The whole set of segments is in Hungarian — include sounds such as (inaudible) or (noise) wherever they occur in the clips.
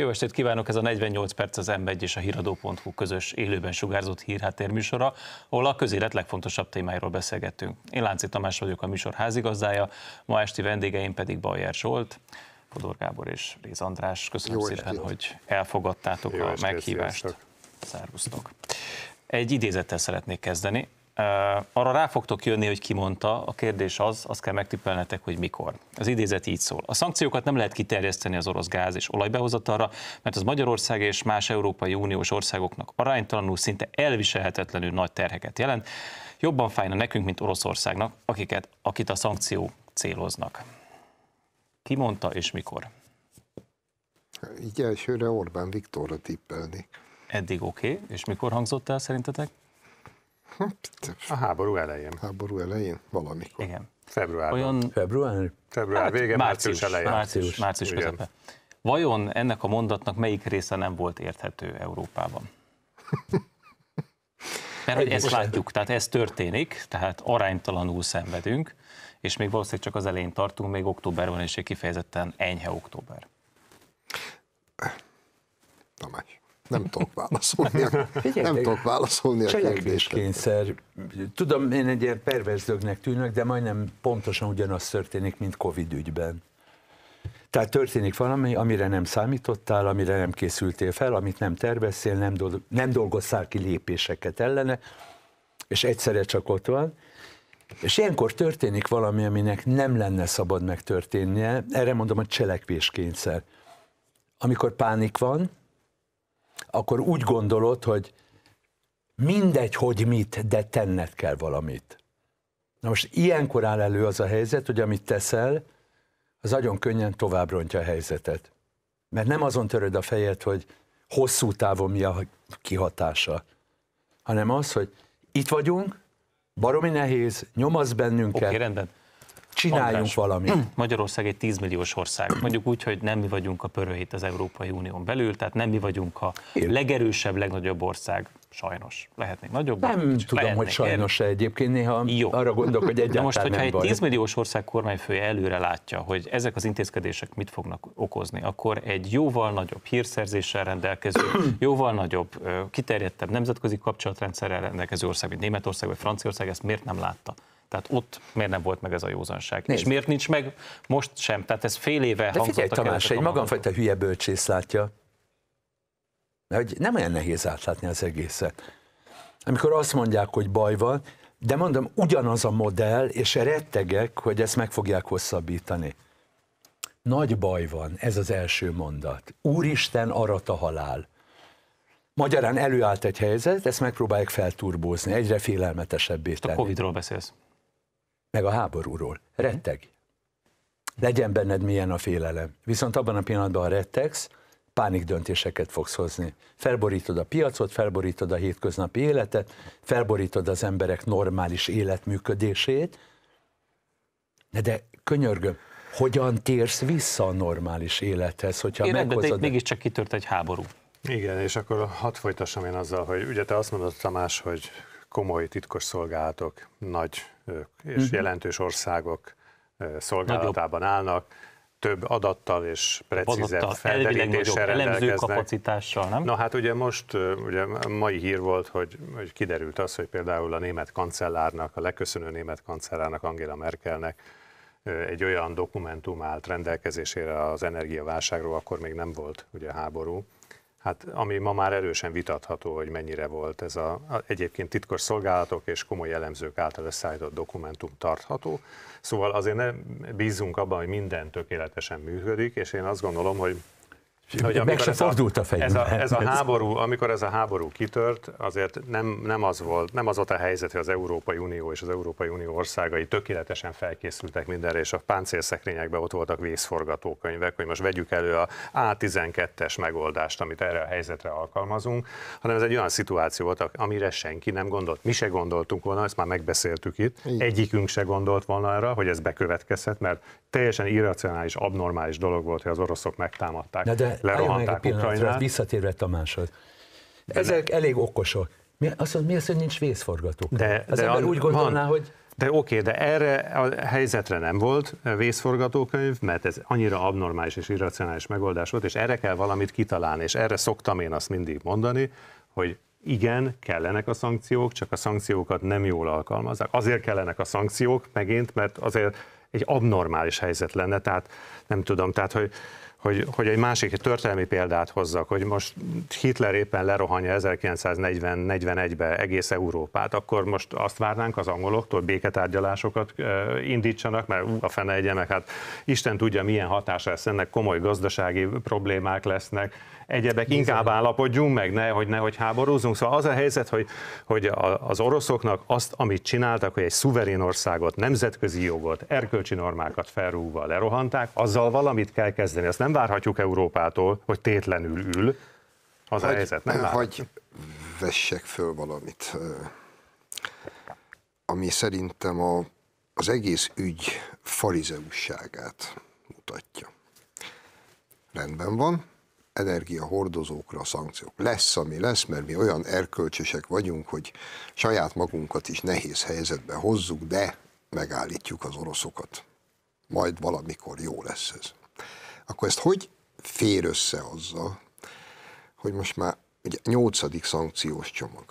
Jó estét kívánok, ez a 48 perc az M1 és a híradó.hu közös élőben sugárzott hírhátér műsora, ahol a közélet legfontosabb témáiról beszélgetünk. Én Lánci Tamás vagyok a műsor házigazdája, ma esti vendégeim pedig Bajer Zsolt, Fodor Gábor és Réz András. Köszönöm Jó szépen, estét. hogy elfogadtátok Jó a estét, meghívást. Sziasztok. Szervusztok. Egy idézettel szeretnék kezdeni, arra rá fogtok jönni, hogy ki mondta, a kérdés az, azt kell megtippelnetek, hogy mikor. Az idézet így szól. A szankciókat nem lehet kiterjeszteni az orosz gáz és olajbehozatalra, mert az Magyarország és más Európai Uniós országoknak aránytalanul, szinte elviselhetetlenül nagy terheket jelent. Jobban fájna nekünk, mint Oroszországnak, akiket, akit a szankció céloznak. Ki mondta és mikor? Így elsőre Orbán Viktorra tippelni. Eddig oké, okay. és mikor hangzott el szerintetek? A háború elején. Háború elején? Valamikor. Igen. Februárban. Olyan... Február? Február hát, vége, március, március elején. Március, március közepe. Vajon ennek a mondatnak melyik része nem volt érthető Európában? (laughs) Mert hogy ezt látjuk, tehát ez történik, tehát aránytalanul szenvedünk, és még valószínűleg csak az elején tartunk, még október van, és kifejezetten enyhe október. Tamás. Nem tudok válaszolni. nem tudok válaszolni a kényszer. Tudom, én egy ilyen perverzdögnek tűnök, de majdnem pontosan ugyanaz történik, mint Covid ügyben. Tehát történik valami, amire nem számítottál, amire nem készültél fel, amit nem terveztél, nem, dolg, nem dolgoztál ki lépéseket ellene, és egyszerre csak ott van. És ilyenkor történik valami, aminek nem lenne szabad megtörténnie. Erre mondom a cselekvéskényszer. Amikor pánik van, akkor úgy gondolod, hogy mindegy, hogy mit, de tenned kell valamit. Na most ilyenkor áll elő az a helyzet, hogy amit teszel, az nagyon könnyen tovább rontja a helyzetet. Mert nem azon töröd a fejed, hogy hosszú távon mi a kihatása, hanem az, hogy itt vagyunk, baromi nehéz, nyomasz bennünket. Oké, okay, rendben csináljunk András, valamit. Hmm. Magyarország egy 10 milliós ország. Mondjuk úgy, hogy nem mi vagyunk a pörőhét az Európai Unión belül, tehát nem mi vagyunk a Én. legerősebb, legnagyobb ország. Sajnos. Lehetnénk nagyobb. Nem kicsit. tudom, lehetnék. hogy sajnos -e egyébként néha Jó. arra gondolok, hogy egyáltalán De most, hogyha nem egy 10 milliós ország kormányfője előre látja, hogy ezek az intézkedések mit fognak okozni, akkor egy jóval nagyobb hírszerzéssel rendelkező, (clears throat) jóval nagyobb, kiterjedtebb nemzetközi kapcsolatrendszerrel rendelkező ország, mint Németország vagy Franciaország, ezt miért nem látta? Tehát ott miért nem volt meg ez a józanság? Nézd. És miért nincs meg most sem? Tehát ez fél éve De hangzott figyelj, a Tamás, egy magamfajta hülye bölcsész látja, hogy nem olyan nehéz átlátni az egészet. Amikor azt mondják, hogy baj van, de mondom, ugyanaz a modell, és rettegek, hogy ezt meg fogják hosszabbítani. Nagy baj van, ez az első mondat. Úristen arat a halál. Magyarán előállt egy helyzet, ezt megpróbálják felturbózni, egyre félelmetesebbé tenni. A Covid-ról beszélsz meg a háborúról. Mhm. Retteg. Legyen benned milyen a félelem. Viszont abban a pillanatban, ha rettegsz, pánik döntéseket fogsz hozni. Felborítod a piacot, felborítod a hétköznapi életet, felborítod az emberek normális életműködését, de, de könyörgöm, hogyan térsz vissza a normális élethez, hogyha Én meghozod... Rendben, de mégiscsak kitört egy háború. Igen, és akkor hadd folytassam én azzal, hogy ugye te azt mondod, Tamás, hogy komoly titkos szolgálatok, nagy ők, és uh-huh. jelentős országok szolgálatában állnak, több adattal és precízebb felderítéssel rendelkeznek. kapacitással, nem? Na hát ugye most, ugye mai hír volt, hogy, hogy kiderült az, hogy például a német kancellárnak, a leköszönő német kancellárnak, Angela Merkelnek egy olyan dokumentum állt rendelkezésére az energiaválságról, akkor még nem volt ugye háború, hát ami ma már erősen vitatható, hogy mennyire volt ez a, a egyébként titkos szolgálatok és komoly elemzők által összeállított dokumentum tartható. Szóval azért ne bízunk abban, hogy minden tökéletesen működik, és én azt gondolom, hogy hogy meg se fordult a, a fejünk. Ez a, ez a háború, amikor ez a háború kitört, azért nem, nem az volt, nem az volt a helyzet, hogy az Európai Unió és az Európai Unió országai tökéletesen felkészültek mindenre, és a páncélszekrényekben ott voltak vészforgatókönyvek, hogy most vegyük elő a A12-es megoldást, amit erre a helyzetre alkalmazunk, hanem ez egy olyan szituáció volt, amire senki nem gondolt. Mi se gondoltunk volna, ezt már megbeszéltük itt, Igen. egyikünk se gondolt volna arra, hogy ez bekövetkezhet, mert teljesen irracionális, abnormális dolog volt, hogy az oroszok megtámadták. de lerohanták Ukrajnát. Visszatérve Tamáshoz. Ezek ne. elég okosok. Mi, azt mondja, mi az, hogy nincs vészforgató? De, az de ember úgy gondolná, van. hogy de oké, okay, de erre a helyzetre nem volt vészforgatókönyv, mert ez annyira abnormális és irracionális megoldás volt, és erre kell valamit kitalálni, és erre szoktam én azt mindig mondani, hogy igen, kellenek a szankciók, csak a szankciókat nem jól alkalmazzák. Azért kellenek a szankciók megint, mert azért egy abnormális helyzet lenne, tehát nem tudom, tehát hogy hogy, hogy egy másik történelmi példát hozzak, hogy most Hitler éppen lerohanja 1940-41-be egész Európát, akkor most azt várnánk az angoloktól, béketárgyalásokat indítsanak, mert a fene egyenek, hát Isten tudja, milyen hatása lesz ennek, komoly gazdasági problémák lesznek, egyebek, Bizony. inkább állapodjunk meg, ne, hogy nehogy háborúzunk. Szóval az a helyzet, hogy, hogy az oroszoknak azt, amit csináltak, hogy egy szuverén országot, nemzetközi jogot, erkölcsi normákat felrúgva lerohanták, azzal valamit kell kezdeni. Azt nem várhatjuk Európától, hogy tétlenül ül. Az hogy, a helyzet, nem Hogy vessek föl valamit, ami szerintem a, az egész ügy farizeusságát mutatja. Rendben van, energiahordozókra szankciók. Lesz, ami lesz, mert mi olyan erkölcsösek vagyunk, hogy saját magunkat is nehéz helyzetbe hozzuk, de megállítjuk az oroszokat. Majd valamikor jó lesz ez. Akkor ezt hogy fér össze azzal, hogy most már ugye nyolcadik szankciós csomag.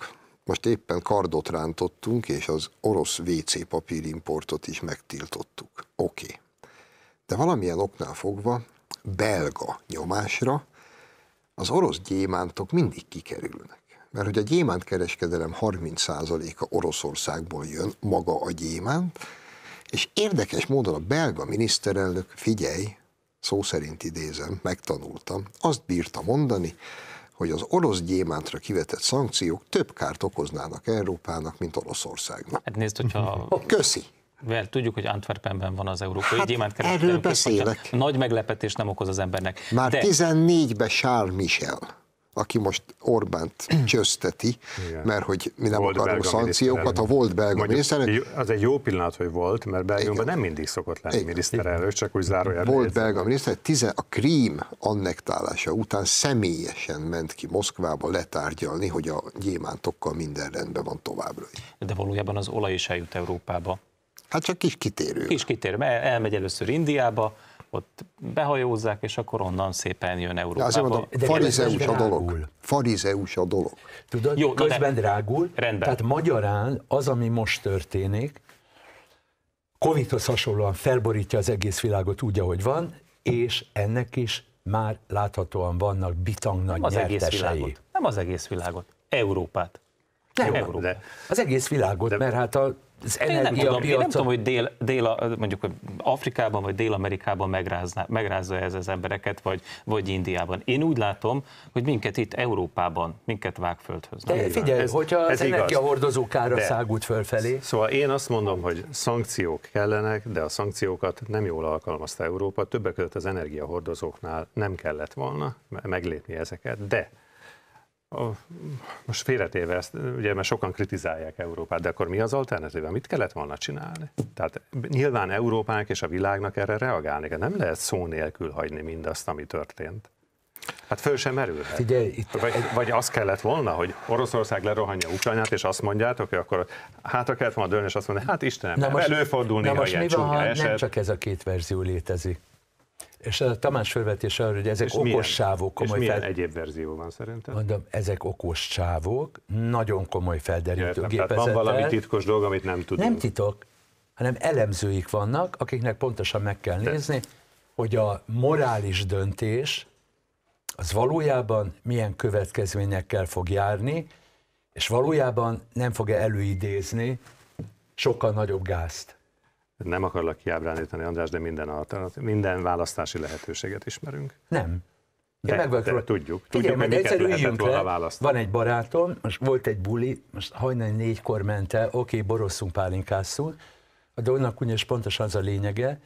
Most éppen kardot rántottunk, és az orosz WC papírimportot is megtiltottuk. Oké. Okay. De valamilyen oknál fogva belga nyomásra az orosz gyémántok mindig kikerülnek. Mert hogy a gyémánt kereskedelem 30%-a Oroszországból jön, maga a gyémánt, és érdekes módon a belga miniszterelnök, figyelj, szó szerint idézem, megtanultam, azt bírta mondani, hogy az orosz gyémántra kivetett szankciók több kárt okoznának Európának, mint Oroszországnak. Hát nézd, hogyha... Köszi! mert tudjuk, hogy Antwerpenben van az Európai hát Gyémántkereskedelmi erről beszélek. Nagy meglepetés nem okoz az embernek. Már de... 14-ben Charles Michel aki most Orbánt (clears throat) csözteti, Igen. mert hogy mi nem volt akarunk szankciókat, a volt belga miniszterelnök. Az egy jó pillanat, hogy volt, mert Belgiumban nem mindig szokott lenni miniszterelnök, csak úgy zárójelben. Volt belga miniszterelnök, tizen, a krím annektálása után személyesen ment ki Moszkvába letárgyalni, hogy a gyémántokkal minden rendben van továbbra. De valójában az olaj is eljut Európába Hát csak kis kitérő. Kis kitérő, el, elmegy először Indiába, ott behajózzák, és akkor onnan szépen jön Európába. Azért mondom, farizeus a dolog. Farizeus a dolog. Tudod, Jó, közben de... drágul, rendben. tehát magyarán az, ami most történik, Covid-hoz hasonlóan felborítja az egész világot úgy, ahogy van, és ennek is már láthatóan vannak bitang nagy Nem az nyertesei. egész világot. Nem az egész világot. Európát. Nem, Európát. De... Az egész világot, de... mert hát a az energiapiacon... tudom, én nem tudom, hogy dél, dél, mondjuk hogy Afrikában vagy Dél-Amerikában megrázza ez az embereket, vagy, vagy Indiában. Én úgy látom, hogy minket itt Európában, minket vág földhöz. De figyelj, ez, hogyha ez az energiahordozókára szágult fölfelé. Szóval én azt mondom, hogy szankciók kellenek, de a szankciókat nem jól alkalmazta Európa. Többek között az energiahordozóknál nem kellett volna meglépni ezeket, de a, most félretéve ezt, ugye, mert sokan kritizálják Európát, de akkor mi az alternatíva? Mit kellett volna csinálni? Tehát nyilván Európának és a világnak erre reagálni kell. Nem lehet szó nélkül hagyni mindazt, ami történt. Hát föl sem merülhet. Figyelj, itt... vagy, vagy az kellett volna, hogy Oroszország lerohanja Ukrajnát, és azt mondjátok, hogy akkor hátra kellett volna dőlni, és azt mondani, hát Istenem, előfordulni, ha ilyen mi van, csúnya eset. Nem csak ez a két verzió létezik. És a Tamás felvetés arra, hogy ezek és okos milyen, sávok. Komoly és milyen fel... egyéb verzió van szerintem? Mondom, ezek okos sávok, nagyon komoly felderítő gépezettel. Van valami titkos dolog, amit nem tudunk. Nem titok, hanem elemzőik vannak, akiknek pontosan meg kell De. nézni, hogy a morális döntés az valójában milyen következményekkel fog járni, és valójában nem fog-e előidézni sokkal nagyobb gázt nem akarlak kiábránítani, András, de minden, alternatív, minden választási lehetőséget ismerünk. Nem. De, de, de tudjuk. tudjuk hogy egyszer üljünk le, van egy barátom, most volt egy buli, most hajnali négykor ment el, oké, borosszunk, pálinkászunk, de dolognak ugyanis pontosan az a lényege,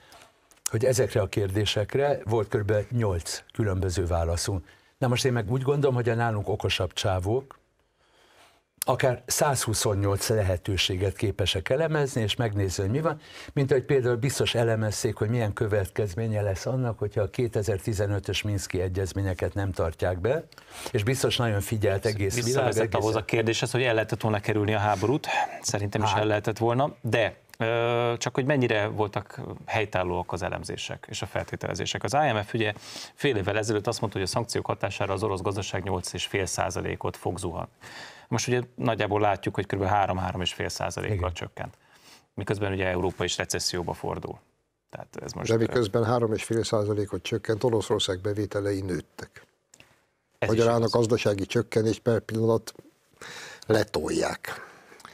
hogy ezekre a kérdésekre volt kb. 8 különböző válaszunk. Na most én meg úgy gondolom, hogy a nálunk okosabb csávók, akár 128 lehetőséget képesek elemezni, és megnézni, hogy mi van, mint ahogy például biztos elemezték, hogy milyen következménye lesz annak, hogyha a 2015-ös Minszki egyezményeket nem tartják be, és biztos nagyon figyelt egész Vissza világ. Egész... ahhoz a kérdéshez, hogy el lehetett volna kerülni a háborút, szerintem is Há. el lehetett volna, de csak hogy mennyire voltak helytállóak az elemzések és a feltételezések. Az IMF ugye fél évvel ezelőtt azt mondta, hogy a szankciók hatására az orosz gazdaság 8,5%-ot fog zuhanni. Most ugye nagyjából látjuk, hogy kb. 3-3,5 százalékkal csökkent. Miközben ugye Európa is recesszióba fordul. Tehát ez most De miközben 3,5 százalékot csökkent, Oroszország bevételei nőttek. Ez Magyarán a gazdasági csökkenés per pillanat letolják.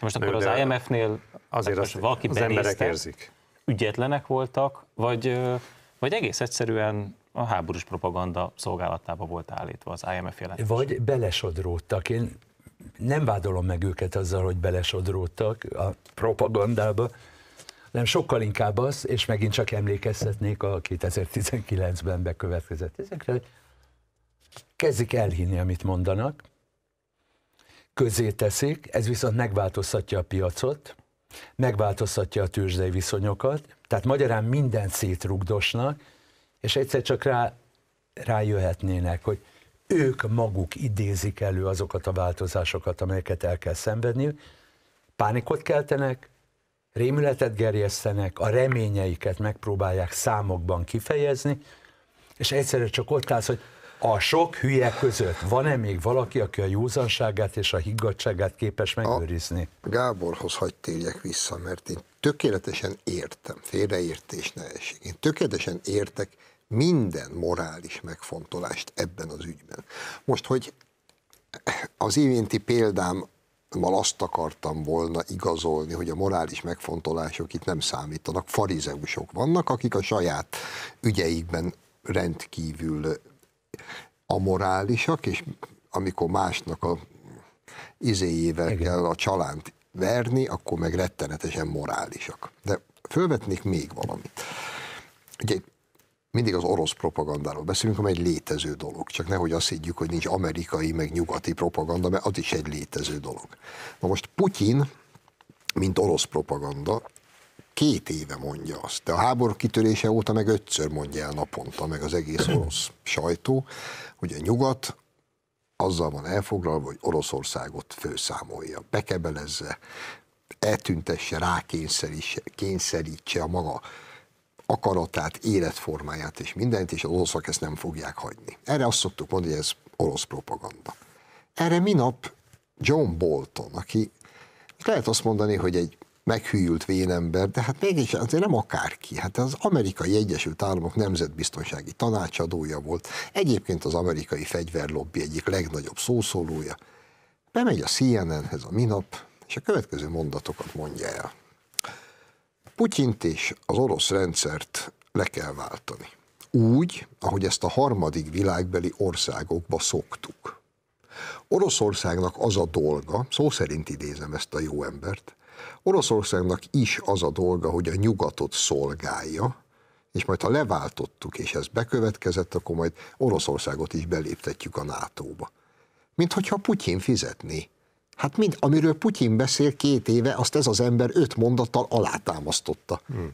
Most akkor az IMF-nél azért az, valaki az benézte, emberek érzik. Ügyetlenek voltak, vagy, vagy egész egyszerűen a háborús propaganda szolgálatába volt állítva az IMF jelentés. Vagy belesodródtak. Én nem vádolom meg őket azzal, hogy belesodródtak a propagandába, nem sokkal inkább az, és megint csak emlékeztetnék a 2019-ben bekövetkezett ezekre, hogy kezdik elhinni, amit mondanak, közé teszik, ez viszont megváltoztatja a piacot, megváltoztatja a tőzsdei viszonyokat, tehát magyarán mindent szétrugdosnak, és egyszer csak rá, rájöhetnének, hogy ők maguk idézik elő azokat a változásokat, amelyeket el kell szenvedni, pánikot keltenek, rémületet gerjesztenek, a reményeiket megpróbálják számokban kifejezni, és egyszerre csak ott állsz, hogy a sok hülye között van-e még valaki, aki a józanságát és a higgadságát képes megőrizni? A Gáborhoz hagyd térjek vissza, mert én tökéletesen értem, félreértés ne esik. Én tökéletesen értek minden morális megfontolást ebben az ügyben. Most, hogy az évinti példám mal azt akartam volna igazolni, hogy a morális megfontolások itt nem számítanak, farizeusok vannak, akik a saját ügyeikben rendkívül amorálisak, és amikor másnak a izéjével Igen. kell a csalánt verni, akkor meg rettenetesen morálisak. De fölvetnék még valamit. Ugye mindig az orosz propagandáról beszélünk, amely egy létező dolog. Csak nehogy azt higgyük, hogy nincs amerikai, meg nyugati propaganda, mert az is egy létező dolog. Na most Putyin, mint orosz propaganda, két éve mondja azt. De a háború kitörése óta meg ötször mondja el naponta, meg az egész (clears throat) orosz sajtó, hogy a nyugat azzal van elfoglalva, hogy Oroszországot főszámolja, bekebelezze, eltüntesse, rákényszerítse a maga akaratát, életformáját és mindent, és az oroszok ezt nem fogják hagyni. Erre azt szoktuk mondani, hogy ez orosz propaganda. Erre minap John Bolton, aki lehet azt mondani, hogy egy meghűlt vénember, de hát mégis azért nem akárki. Hát az amerikai Egyesült Államok nemzetbiztonsági tanácsadója volt, egyébként az amerikai fegyverlobbi egyik legnagyobb szószólója. Bemegy a CNN-hez a minap, és a következő mondatokat mondja el. Putyint és az orosz rendszert le kell váltani. Úgy, ahogy ezt a harmadik világbeli országokba szoktuk. Oroszországnak az a dolga, szó szerint idézem ezt a jó embert, Oroszországnak is az a dolga, hogy a nyugatot szolgálja, és majd ha leváltottuk, és ez bekövetkezett, akkor majd Oroszországot is beléptetjük a NATO-ba. Mint hogyha Putyin fizetné Hát mind, amiről Putyin beszél két éve, azt ez az ember öt mondattal alátámasztotta. Hmm.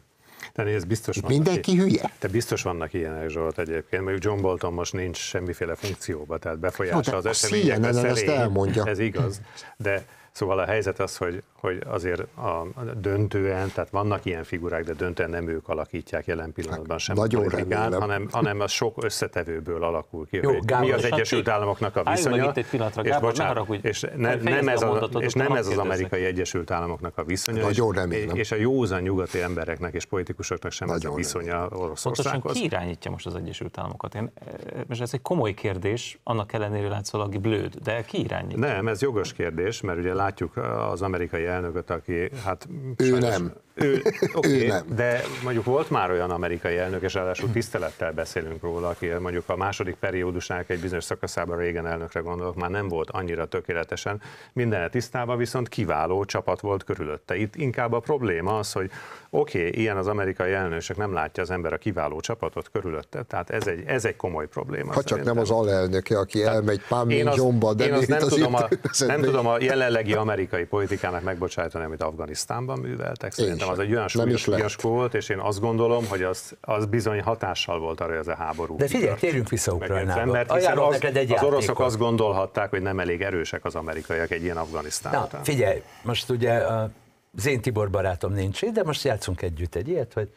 De nézd, biztos vannak Mindenki ilyen. hülye. Te biztos vannak ilyenek, Zsolt, egyébként. Mondjuk John Bolton most nincs semmiféle funkcióba, tehát befolyása no, az eseményekre szerint. Ezt elmondja. Ez igaz. De szóval a helyzet az, hogy hogy azért a döntően, tehát vannak ilyen figurák, de döntően nem ők alakítják jelen pillanatban hát, sem Nagyon a politikát, remélem. hanem, hanem a sok összetevőből alakul ki, Jó, hogy Gábor, mi az hát Egyesült Államoknak a viszonya, itt egy pillanatra, és, bocsánat, ne haragudj, és, ne, nem ez, a, és nem ez az amerikai Egyesült Államoknak a viszonya, Nagyon és, remélem. és a józan nyugati embereknek és politikusoknak sem Nagyon ez a viszonya Oroszországhoz. Pontosan ki irányítja most az Egyesült Államokat? Én, és eh, ez egy komoly kérdés, annak ellenére látszólag blőd, de ki irányítja? Nem, ez jogos kérdés, mert ugye látjuk az amerikai elnököt, aki hát... Ő sajnos, nem. Ő, okay, (laughs) ő nem. De mondjuk volt már olyan amerikai elnök, és ráadásul tisztelettel beszélünk róla, aki mondjuk a második periódusának egy bizonyos szakaszában régen elnökre gondolok, már nem volt annyira tökéletesen minden tisztában, viszont kiváló csapat volt körülötte. Itt inkább a probléma az, hogy oké, okay, ilyen az amerikai elnökség, nem látja az ember a kiváló csapatot körülötte, tehát ez egy, ez egy komoly probléma. Ha szerintem. csak nem az alelnöke, aki tehát elmegy Zsomba, de én azt nem, az tudom a, nem (laughs) tudom a jelenlegi amerikai politikának megbocsájtani, amit Afganisztánban műveltek, szerintem nem, az egy olyan súlyos, súlyos volt, és én azt gondolom, hogy az, az bizony hatással volt arra ez a háború. De figyelj, térjünk vissza Ukrajnába. Mert az, neked egy az oroszok azt gondolhatták, hogy nem elég erősek az amerikaiak egy ilyen Afganisztán Na, után. figyelj, most ugye az én Tibor barátom nincs itt, de most játszunk együtt egy ilyet, hogy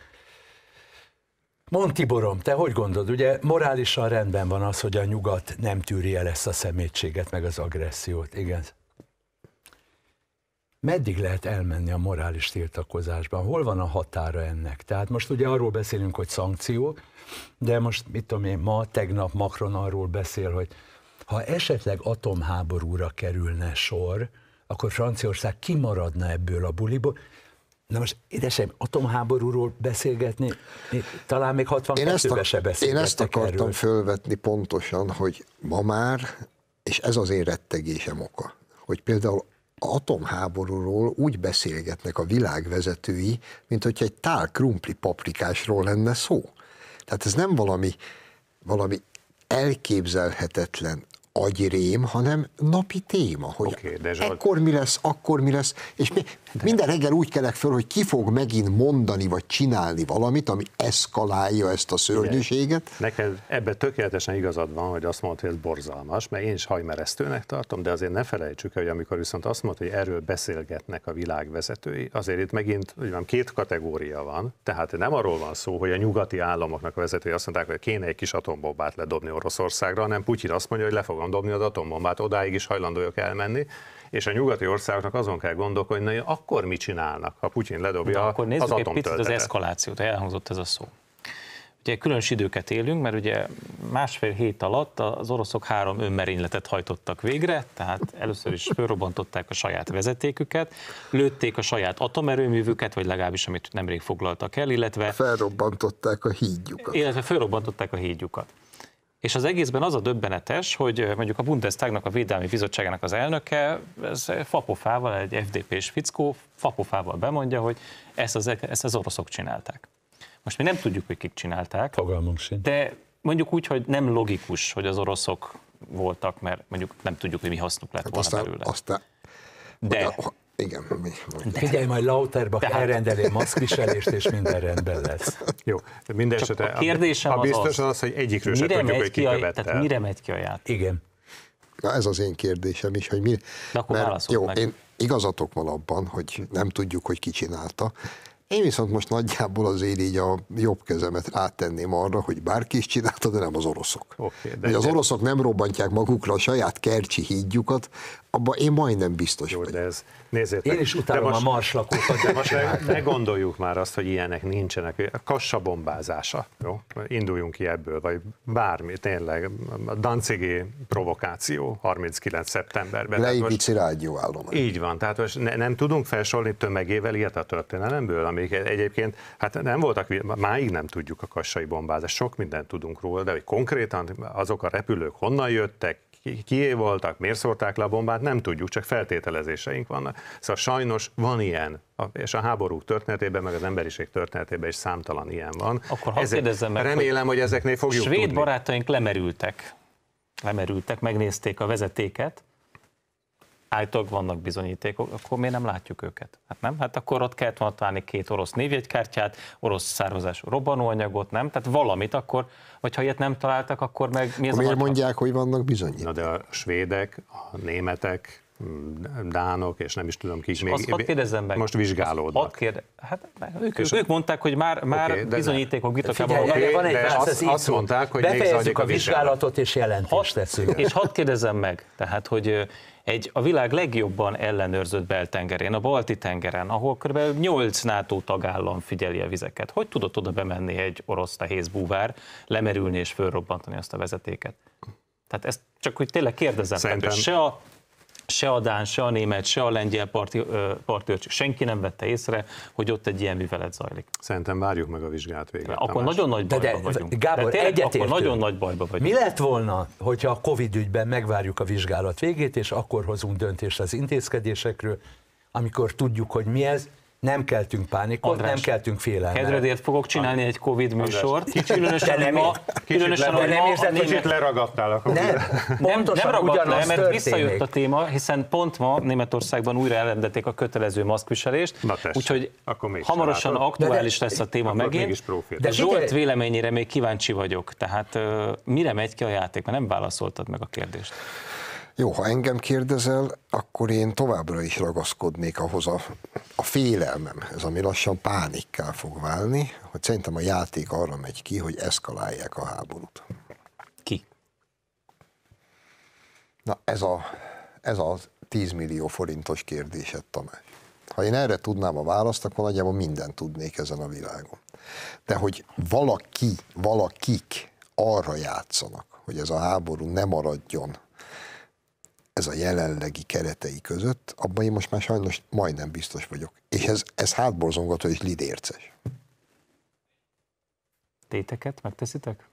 Mond Tiborom, te hogy gondolod? Ugye morálisan rendben van az, hogy a nyugat nem tűri el ezt a szemétséget, meg az agressziót, igen? Meddig lehet elmenni a morális tiltakozásban? Hol van a határa ennek? Tehát most ugye arról beszélünk, hogy szankció, de most mit tudom én, ma, tegnap Macron arról beszél, hogy ha esetleg atomháborúra kerülne sor, akkor Franciaország kimaradna ebből a buliból. Na most, édesem, atomháborúról beszélgetni, talán még 62-ben se Én ezt akartam erről. fölvetni pontosan, hogy ma már, és ez az én rettegésem oka, hogy például atomháborúról úgy beszélgetnek a világvezetői, mint hogyha egy tál krumpli paprikásról lenne szó. Tehát ez nem valami, valami elképzelhetetlen agyrém, hanem napi téma, hogy okay, de Zsolt... ekkor mi lesz, akkor mi lesz, és mi, de. Minden reggel úgy kelek föl, hogy ki fog megint mondani vagy csinálni valamit, ami eszkalálja ezt a szörnyűséget. Neked ebben tökéletesen igazad van, hogy azt mondod, hogy ez borzalmas, mert én is hajmeresztőnek tartom, de azért ne felejtsük, el, hogy amikor viszont azt mondta, hogy erről beszélgetnek a világ vezetői, azért itt megint mondjam, két kategória van. Tehát nem arról van szó, hogy a nyugati államoknak a vezetői azt mondták, hogy kéne egy kis atombombát ledobni Oroszországra, hanem Putyin azt mondja, hogy le fogom dobni az atombombát, odáig is hajlandó elmenni, és a nyugati országoknak azon kell gondolkodni, hogy akkor mit csinálnak, ha Putyin ledobja De akkor nézzük az egy picit az eszkalációt, elhangzott ez a szó. Ugye különös időket élünk, mert ugye másfél hét alatt az oroszok három önmerényletet hajtottak végre, tehát először is fölrobbantották a saját vezetéküket, lőtték a saját atomerőművüket, vagy legalábbis amit nemrég foglaltak el, illetve... Felrobbantották a hídjukat. Illetve felrobbantották a hídjukat. És az egészben az a döbbenetes, hogy mondjuk a Bundestagnak, a Védelmi Bizottságának az elnöke, ez fapofával, egy FDP-s fickó, fapofával bemondja, hogy ezt az, e-, ezt az oroszok csinálták. Most mi nem tudjuk, hogy kik csinálták. Fogalmunk sincs. De mondjuk úgy, hogy nem logikus, hogy az oroszok voltak, mert mondjuk nem tudjuk, hogy mi hasznuk lett hát volna aztán, belőle. Aztán, de, igen, mi mondjuk. Figyelj, majd Lauterbach Tehát... elrendeli maszkviselést, és minden rendben lesz. Jó, minden Csak esetre a, kérdésem a, biztos az, az, hogy egyikről sem tudjuk, hogy ki, ki a, tehát mire megy ki a játék? Igen. Na ez az én kérdésem is, hogy mi... De akkor mert, jó, meg. én igazatok van abban, hogy nem tudjuk, hogy ki csinálta. Én viszont most nagyjából azért így a jobb kezemet rátenném arra, hogy bárki is csinálta, de nem az oroszok. Okay, de hogy az de... oroszok nem robbantják magukra a saját kercsi hídjukat, abban én majdnem biztos Jó, vagyok. De ez Nézzétek. Én is utálom de most, a mars lakókat. (laughs) De most ne, ne gondoljuk már azt, hogy ilyenek nincsenek. A kassa bombázása, jó? Induljunk ki ebből, vagy bármi, tényleg. A Dancigi provokáció 39. szeptemberben. Leipicsi rádióállomás. Így van, tehát most ne, nem tudunk felsorolni tömegével ilyet a történelemből, amik egyébként, hát nem voltak, máig nem tudjuk a kassai bombázást, sok mindent tudunk róla, de hogy konkrétan azok a repülők honnan jöttek, kié voltak, miért szórták le a bombát, nem tudjuk, csak feltételezéseink vannak. Szóval sajnos van ilyen, és a háborúk történetében, meg az emberiség történetében is számtalan ilyen van. Akkor ha Ezek, meg, remélem, hogy, hogy ezeknél fogjuk Svéd tudni. barátaink lemerültek, lemerültek, megnézték a vezetéket, állítólag vannak bizonyítékok, akkor miért nem látjuk őket? Hát nem? Hát akkor ott kellett volna találni két orosz névjegykártyát, orosz származású robbanóanyagot, nem? Tehát valamit akkor, vagy ha ilyet nem találtak, akkor meg mi ez Miért mondják, hogy vannak bizonyítékok? Na de a svédek, a németek, dánok, és nem is tudom kik és még. Azt kérdezem meg. Most vizsgálódnak. Azt kérde... hát, ők, és ők mondták, hogy már, már okay, bizonyítékok jutok el. Okay, van egy de azt, az azt mondták, hogy még a, vizsgálatot, és jelentést teszünk. És hadd kérdezem meg, tehát, hogy egy a világ legjobban ellenőrzött beltengerén, a Balti-tengeren, ahol kb. 8 NATO tagállam figyeli a vizeket. Hogy tudott oda bemenni egy orosz nehéz búvár, lemerülni és fölrobbantani azt a vezetéket? Tehát ezt csak hogy tényleg kérdezem, Szerintem... se a se a Dán, se a német, se a lengyel parti, senki nem vette észre, hogy ott egy ilyen művelet zajlik. Szerintem várjuk meg a vizsgát végre. Akkor Tamás. nagyon nagy bajba de, de, vagyunk. Gábor, de Akkor nagyon nagy bajba vagyunk. Mi lett volna, hogyha a Covid ügyben megvárjuk a vizsgálat végét, és akkor hozunk döntést az intézkedésekről, amikor tudjuk, hogy mi ez, nem keltünk pánikot, András, nem keltünk félelmet. Kedvedért fogok csinálni egy Covid műsort. Különösen, nem, ma, különösen, le, nem érzed, hogy kicsit leragadtál a covid Nem, nem, nem ragadt le, mert történik. visszajött a téma, hiszen pont ma Németországban újra elrendették a kötelező maszkviselést, úgyhogy hamarosan látod. aktuális de, de, lesz a téma megint. De Zsolt véleményére még kíváncsi vagyok, tehát uh, mire megy ki a játék, mert nem válaszoltad meg a kérdést. Jó, ha engem kérdezel, akkor én továbbra is ragaszkodnék ahhoz a, a félelmem, ez ami lassan pánikká fog válni, hogy szerintem a játék arra megy ki, hogy eszkalálják a háborút. Ki? Na ez a, ez a 10 millió forintos kérdésed, Tamás. Ha én erre tudnám a választ, akkor nagyjából mindent tudnék ezen a világon. De hogy valaki, valakik arra játszanak, hogy ez a háború ne maradjon ez a jelenlegi keretei között, abban én most már sajnos majdnem biztos vagyok. És ez, ez hátborzongató és lidérces. Téteket megteszitek?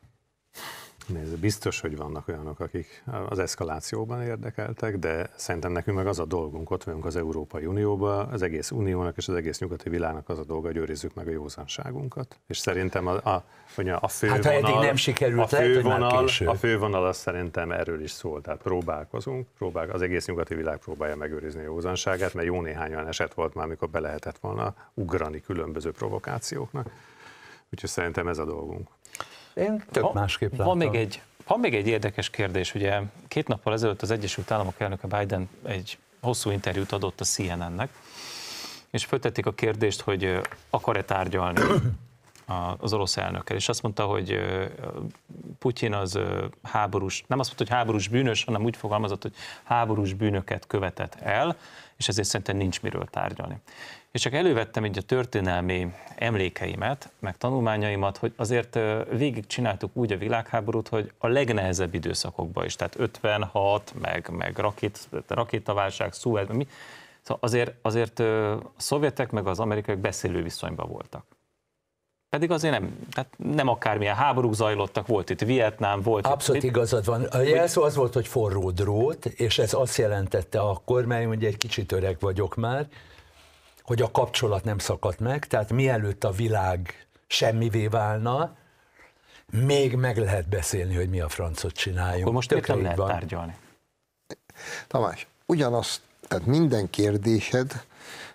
Nézd, biztos, hogy vannak olyanok, akik az eszkalációban érdekeltek, de szerintem nekünk meg az a dolgunk, ott vagyunk az Európai Unióban, az egész Uniónak és az egész nyugati világnak az a dolga, hogy őrizzük meg a józanságunkat, és szerintem a, a, a fővonal, hát, ha eddig nem sikerült, a fővonal, lehet, a fővonal az szerintem erről is szól, tehát próbálkozunk, próbál, az egész nyugati világ próbálja megőrizni a józanságát, mert jó néhány olyan eset volt már, amikor be lehetett volna ugrani különböző provokációknak, úgyhogy szerintem ez a dolgunk. Én tök ha, másképp látom. Van még egy van még egy érdekes kérdés, ugye két nappal ezelőtt az Egyesült Államok elnöke Biden egy hosszú interjút adott a CNN-nek, és föltették a kérdést, hogy akar-e tárgyalni az orosz elnökkel, és azt mondta, hogy Putyin az háborús, nem azt mondta, hogy háborús bűnös, hanem úgy fogalmazott, hogy háborús bűnöket követett el, és ezért szerintem nincs miről tárgyalni. És csak elővettem így a történelmi emlékeimet, meg tanulmányaimat, hogy azért végig csináltuk úgy a világháborút, hogy a legnehezebb időszakokban is, tehát 56, meg, meg rakét, rakétaválság, Suez, mi, szóval azért, azért a szovjetek meg az amerikaiak beszélő viszonyban voltak. Pedig azért nem, tehát nem akármilyen háborúk zajlottak, volt itt Vietnám, volt Abszolút itt, igazad van. A jelszó az volt, hogy forró drót, és ez azt jelentette akkor, mert ugye egy kicsit öreg vagyok már, hogy a kapcsolat nem szakadt meg, tehát mielőtt a világ semmivé válna, még meg lehet beszélni, hogy mi a francot csináljunk. Akkor most Tökre nem lehet van. tárgyalni. Tamás, ugyanazt, tehát minden kérdésed,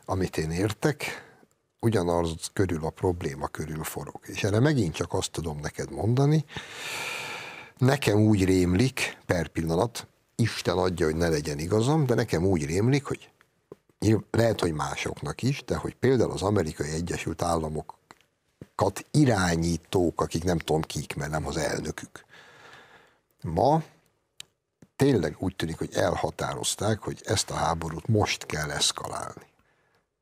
amit én értek, ugyanaz körül a probléma körül forog. És erre megint csak azt tudom neked mondani, nekem úgy rémlik per pillanat, Isten adja, hogy ne legyen igazam, de nekem úgy rémlik, hogy lehet, hogy másoknak is, de hogy például az amerikai Egyesült Államokat irányítók, akik nem tudom kik, mert nem az elnökük. Ma tényleg úgy tűnik, hogy elhatározták, hogy ezt a háborút most kell eszkalálni.